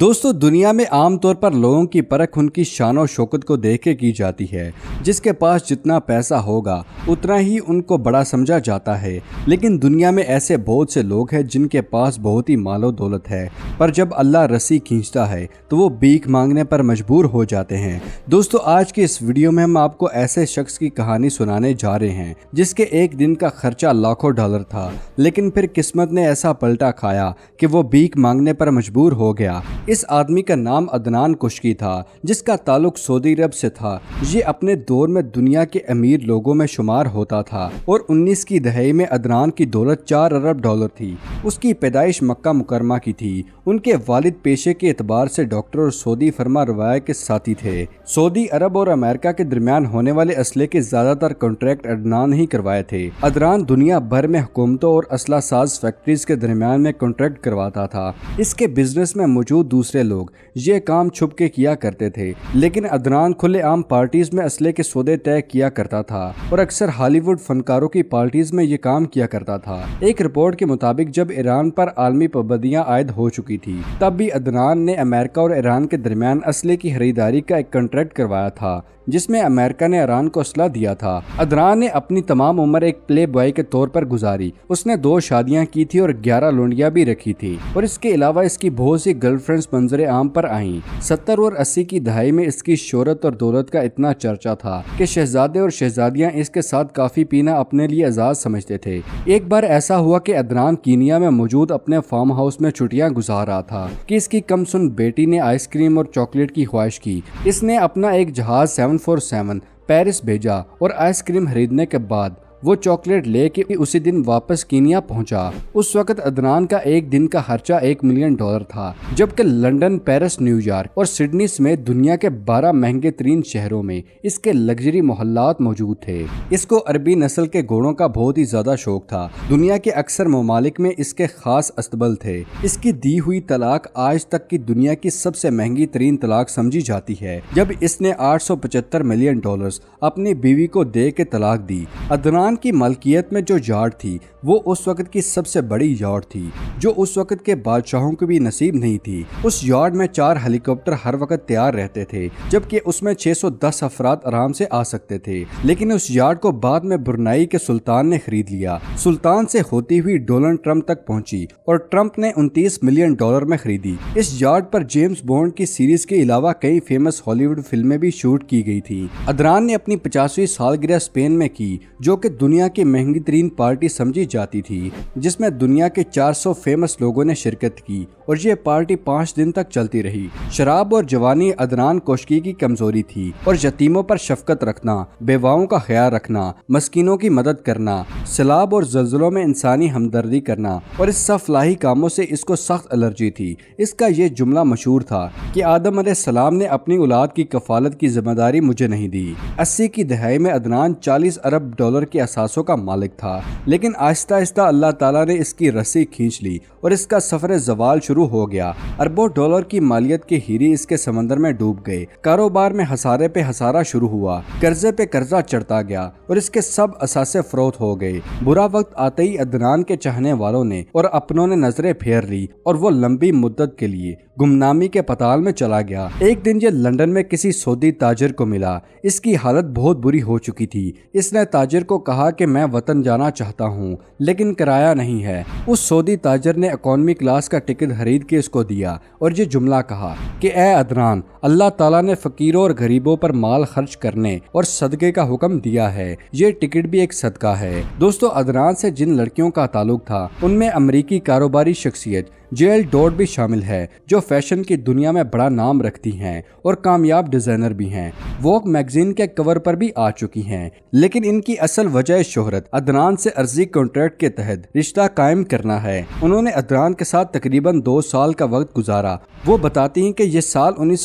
दोस्तों दुनिया में आमतौर पर लोगों की परख उनकी शान और शौकत को देख के की जाती है जिसके पास जितना पैसा होगा उतना ही उनको बड़ा समझा जाता है लेकिन दुनिया में ऐसे बहुत से लोग हैं जिनके पास बहुत ही मालो दौलत है पर जब अल्लाह रस्सी खींचता है तो वो भीख मांगने पर मजबूर हो जाते हैं दोस्तों आज की इस वीडियो में हम आपको ऐसे शख्स की कहानी सुनाने जा रहे हैं जिसके एक दिन का खर्चा लाखों डॉलर था लेकिन फिर किस्मत ने ऐसा पलटा खाया कि वो भीख मांगने पर मजबूर हो गया इस आदमी का नाम अदनान कुशकी था जिसका ताल्लुक सऊदी अरब से था ये अपने दौर में दुनिया के अमीर लोगों में शुमार होता था और 19 की दहाई में अदनान की दौलत चार अरब डॉलर थी उसकी पैदाइश मक्का मुकरमा की थी उनके वालिद पेशे के एतबार से डॉक्टर और सऊदी फर्मा रवाया के साथी थे सऊदी अरब और अमेरिका के दरमियान होने वाले असले के ज्यादातर कॉन्ट्रैक्ट अडनान ही करवाए थे अदरान दुनिया भर में हुकूमतों और असला साज फैक्ट्रीज के दरमियान में कॉन्ट्रैक्ट करवाता था इसके बिजनेस में मौजूद दूसरे लोग ये काम छुप के किया करते थे लेकिन अदरान खुले आम पार्टीज में असले के सौदे तय किया करता था और अक्सर हॉलीवुड फनकारों की पार्टीज में ये काम किया करता था एक रिपोर्ट के मुताबिक जब ईरान पर आलमी पाबंदियाँ आयद हो चुकी चुकी थी तब भी अदनान ने अमेरिका और ईरान के दरमियान असले की खरीदारी का एक कंट्रैक्ट करवाया था जिसमें अमेरिका ने ईरान को असला दिया था अदनान ने अपनी तमाम उम्र एक प्ले बॉय के तौर पर गुजारी उसने दो शादियां की थी और ग्यारह लुंडियां भी रखी थी और इसके अलावा इसकी बहुत सी गर्लफ्रेंड्स मंजर आम पर आईं सत्तर और अस्सी की दहाई में इसकी शोहरत और दौलत का इतना चर्चा था कि शहजादे और शहजादियाँ इसके साथ काफ़ी पीना अपने लिए आज़ाद समझते थे एक बार ऐसा हुआ की अदनान कीनिया में मौजूद अपने फार्म हाउस में छुट्टियाँ गुजार आ रहा था कि इसकी कम सुन बेटी ने आइसक्रीम और चॉकलेट की ख्वाहिश की इसने अपना एक जहाज 747 पेरिस भेजा और आइसक्रीम खरीदने के बाद वो चॉकलेट लेके उसी दिन वापस कीनिया पहुंचा उस वक्त अदनान का एक दिन का खर्चा एक मिलियन डॉलर था जबकि लंदन पेरिस न्यूयॉर्क और सिडनी समेत दुनिया के बारह महंगे तरीन शहरों में इसके लग्जरी मोहल्लात मौजूद थे इसको अरबी नस्ल के घोड़ों का बहुत ही ज्यादा शौक था दुनिया के अक्सर ममालिक में इसके खास अस्तबल थे इसकी दी हुई तलाक आज तक की दुनिया की सबसे महंगी तरीन तलाक समझी जाती है जब इसने आठ मिलियन डॉलर अपनी बीवी को दे के तलाक दी अदनान पाकिस्तान की मलकियत में जो यार्ड थी वो उस वक्त की सबसे बड़ी यार्ड थी जो उस वक्त के बादशाहों को भी नसीब नहीं थी उस यार्ड में चार हेलीकॉप्टर हर वक्त तैयार रहते थे जबकि उसमें 610 अफराद आराम से आ सकते थे लेकिन उस यार्ड को बाद में बुरनाई के सुल्तान ने खरीद लिया सुल्तान से होती हुई डोनल्ड ट्रंप तक पहुंची और ट्रंप ने उनतीस मिलियन डॉलर में खरीदी इस यार्ड पर जेम्स बॉन्ड की सीरीज के अलावा कई फेमस हॉलीवुड फिल्में भी शूट की गई थी अदरान ने अपनी पचासवीं सालगिरह स्पेन में की जो कि दुनिया की महंगी तरीन पार्टी समझी जाती थी जिसमें दुनिया के 400 फेमस लोगों ने शिरकत की और ये पार्टी पाँच दिन तक चलती रही शराब और जवानी अदनान कोशकी की कमजोरी थी और यतीमों पर शफकत रखना बेवाओं का ख्याल रखना मस्किनों की मदद करना सैलाब और जल्जलों में इंसानी हमदर्दी करना और इस सफलाही कामों से इसको सख्त एलर्जी थी इसका ये जुमला मशहूर था कि आदम सलाम ने अपनी औलाद की कफालत की जिम्मेदारी मुझे नहीं दी अस्सी की दहाई में अदनान चालीस अरब डॉलर के सांसों का मालिक था लेकिन आहिस्ता आहिस्ता अल्लाह ताला ने इसकी रस्सी खींच ली और इसका सफर जवाल शुरू हो गया अरबों डॉलर की मालियत के हीरे इसके समंदर में डूब गए कारोबार में हसारे पे हसारा शुरू हुआ कर्जे पे कर्जा चढ़ता गया और इसके सब असासे फरोत हो गए बुरा वक्त आते ही अदनान के चाहने वालों ने और अपनों ने नजरें फेर ली और वो लंबी मुद्दत के लिए गुमनामी के पताल में चला गया एक दिन ये लंदन में किसी सऊदी ताजर को मिला इसकी हालत बहुत बुरी हो चुकी थी इसने ताजर को कहा कि मैं वतन जाना चाहता हूँ लेकिन किराया नहीं है उस सऊदी ताजर ने इकोनॉमी क्लास का टिकट खरीद के इसको दिया और ये जुमला कहा कि ए अदनान अल्लाह ताला ने फकीरों और गरीबों पर माल खर्च करने और सदके का हुक्म दिया है ये टिकट भी एक सदका है दोस्तों अदनान से जिन लड़कियों का ताल्लुक था उनमें अमरीकी कारोबारी शख्सियत जेल डॉट भी शामिल है जो फैशन की दुनिया में बड़ा नाम रखती हैं और कामयाब डिजाइनर भी हैं वॉक मैगजीन के कवर पर भी आ चुकी हैं लेकिन इनकी असल वजह शोहरत अदनान से अर्जी कॉन्ट्रैक्ट के तहत रिश्ता कायम करना है उन्होंने अदनान के साथ तकरीबन दो साल का वक्त गुजारा वो बताती हैं कि ये साल उन्नीस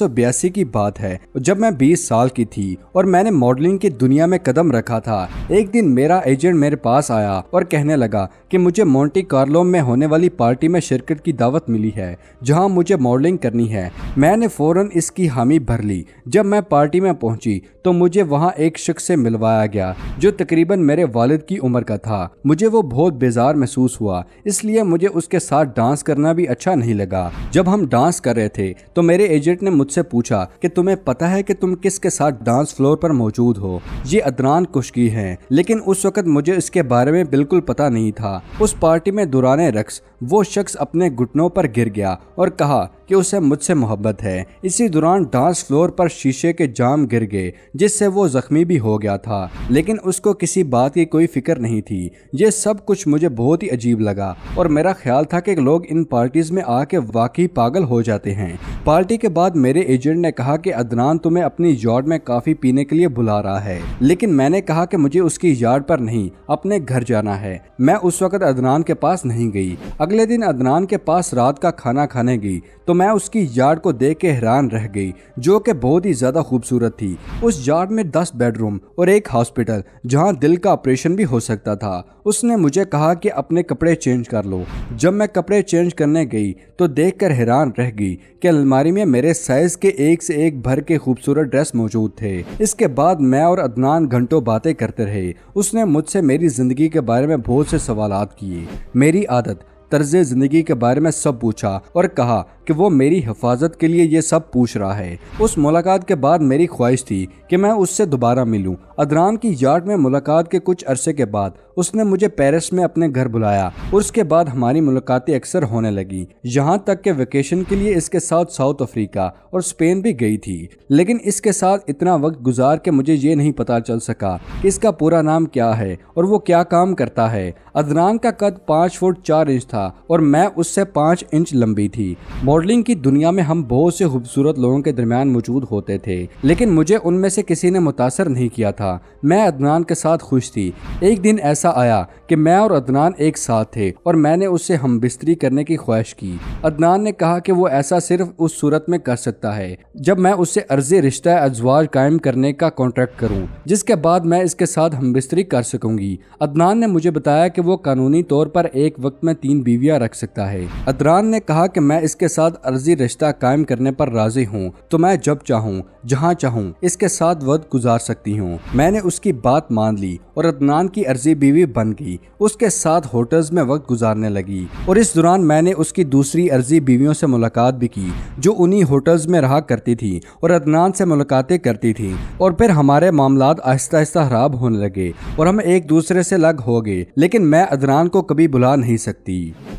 की बात है जब मैं बीस साल की थी और मैंने मॉडलिंग की दुनिया में कदम रखा था एक दिन मेरा एजेंट मेरे पास आया और कहने लगा कि मुझे मोन्टी कार्लोम में होने वाली पार्टी में शिरकत की दावत मिली है जहां मुझे मॉडलिंग करनी है मैंने फ़ौरन इसकी हामी भर ली जब मैं पार्टी में पहुंची तो मुझे वहां एक शख्स से मिलवाया गया जो तकरीबन मेरे वालिद की उम्र का था मुझे वो बहुत बेजार महसूस हुआ इसलिए मुझे उसके साथ डांस करना भी अच्छा नहीं लगा जब हम डांस कर रहे थे तो मेरे एजेंट ने मुझसे पूछा कि तुम्हें पता है कि तुम किसके साथ डांस फ्लोर पर मौजूद हो ये अदनान कुश्की है लेकिन उस वक्त मुझे इसके बारे में बिल्कुल पता नहीं था उस पार्टी में दुराने रक्स वो शख्स अपने घुटनों पर गिर गया और कहा कि उसे मुझसे मोहब्बत है इसी दौरान डांस फ्लोर पर शीशे के जाम गिर गए जिससे वो जख्मी भी हो गया था लेकिन उसको किसी बात की कोई फिक्र नहीं थी ये सब कुछ मुझे बहुत ही अजीब लगा और मेरा ख्याल था कि लोग इन पार्टीज़ में आके वाकई पागल हो जाते हैं पार्टी के बाद मेरे एजेंट ने कहा कि अदनान तुम्हें अपनी यार्ड में काफ़ी पीने के लिए बुला रहा है लेकिन मैंने कहा कि मुझे उसकी यार्ड पर नहीं अपने घर जाना है मैं उस वक्त अदनान के पास नहीं गई अगले दिन अदनान के पास रात का खाना खाने गई तो मैं उसकी यार्ड को देख के हैरान रह गई जो कि बहुत ही ज़्यादा खूबसूरत थी उस यार्ड में दस बेडरूम और एक हॉस्पिटल जहाँ दिल का ऑपरेशन भी हो सकता था उसने मुझे कहा कि अपने कपड़े चेंज कर लो जब मैं कपड़े चेंज करने गई तो देख कर हैरान रह गई कि अलमारी में मेरे साइज़ के एक से एक भर के खूबसूरत ड्रेस मौजूद थे इसके बाद मैं और अदनान घंटों बातें करते रहे उसने मुझसे मेरी ज़िंदगी के बारे में बहुत से सवाल किए मेरी आदत तर्ज ज़िंदगी के बारे में सब पूछा और कहा कि वो मेरी हिफाजत के लिए ये सब पूछ रहा है उस मुलाकात के बाद मेरी ख्वाहिश थी कि मैं उससे दोबारा मिलूं। अदरान की यार्ड में मुलाकात के कुछ अरसे के बाद उसने मुझे पेरिस में अपने घर बुलाया और उसके बाद हमारी मुलाकातें अक्सर होने लगी यहाँ तक के वेकेशन के लिए इसके साथ साउथ अफ्रीका और स्पेन भी गई थी लेकिन इसके साथ इतना वक्त गुजार के मुझे ये नहीं पता चल सका इसका पूरा नाम क्या है और वो क्या काम करता है अदरान का कद पाँच फुट चार इंच था था और मैं उससे पाँच इंच लंबी थी मॉडलिंग की दुनिया में हम बहुत से खूबसूरत लोगों के दरमियान मौजूद होते थे लेकिन मुझे उनमें से किसी ने मुतासर नहीं किया था मैं अदनान के साथ खुश थी एक दिन ऐसा आया कि मैं और अदनान एक साथ थे और मैंने उससे हम बिस्तरी करने की ख्वाहिश की अदनान ने कहा कि वो ऐसा सिर्फ उस सूरत में कर सकता है जब मैं उससे अर्जी रिश्ता अजवाज कायम करने का कॉन्ट्रैक्ट करूँ जिसके बाद मैं इसके साथ हम बिस्तरी कर सकूंगी अदनान ने मुझे बताया कि वो कानूनी तौर पर एक वक्त में तीन बीविया रख सकता है अदरान ने कहा कि मैं इसके साथ अर्जी रिश्ता कायम करने पर राजी हूँ तो मैं जब चाहूँ जहाँ चाहूँ इसके साथ वक्त गुजार सकती हूँ मैंने उसकी बात मान ली और अदनान की अर्जी बीवी बन गई उसके साथ होटल्स में वक्त गुजारने लगी और इस दौरान मैंने उसकी दूसरी अर्जी बीवियों से मुलाकात भी की जो उन्हीं होटल्स में रहा करती थी और अदनान से मुलाकातें करती थी और फिर हमारे मामला आहिस्ता आहिस्ता खराब होने लगे और हम एक दूसरे से अलग हो गए लेकिन मैं अदनान को कभी बुला नहीं सकती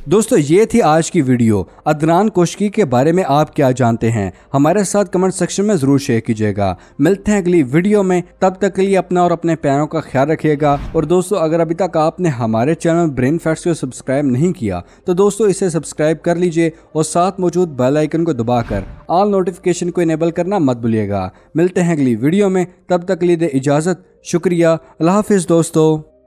दोस्तों ये थी आज की वीडियो अदनान कोशकी के बारे में आप क्या जानते हैं हमारे साथ कमेंट सेक्शन में ज़रूर शेयर कीजिएगा मिलते हैं अगली वीडियो में तब तक के लिए अपना और अपने पैरों का ख्याल रखिएगा और दोस्तों अगर अभी तक आपने हमारे चैनल ब्रेन फैक्ट्स को सब्सक्राइब नहीं किया तो दोस्तों इसे सब्सक्राइब कर लीजिए और साथ मौजूद बेल आइकन को दबाकर ऑल नोटिफिकेशन को इनेबल करना मत भूलिएगा मिलते हैं अगली वीडियो में तब तक के लिए दे इजाज़त शुक्रिया अल्लाह हाफिज़ दोस्तों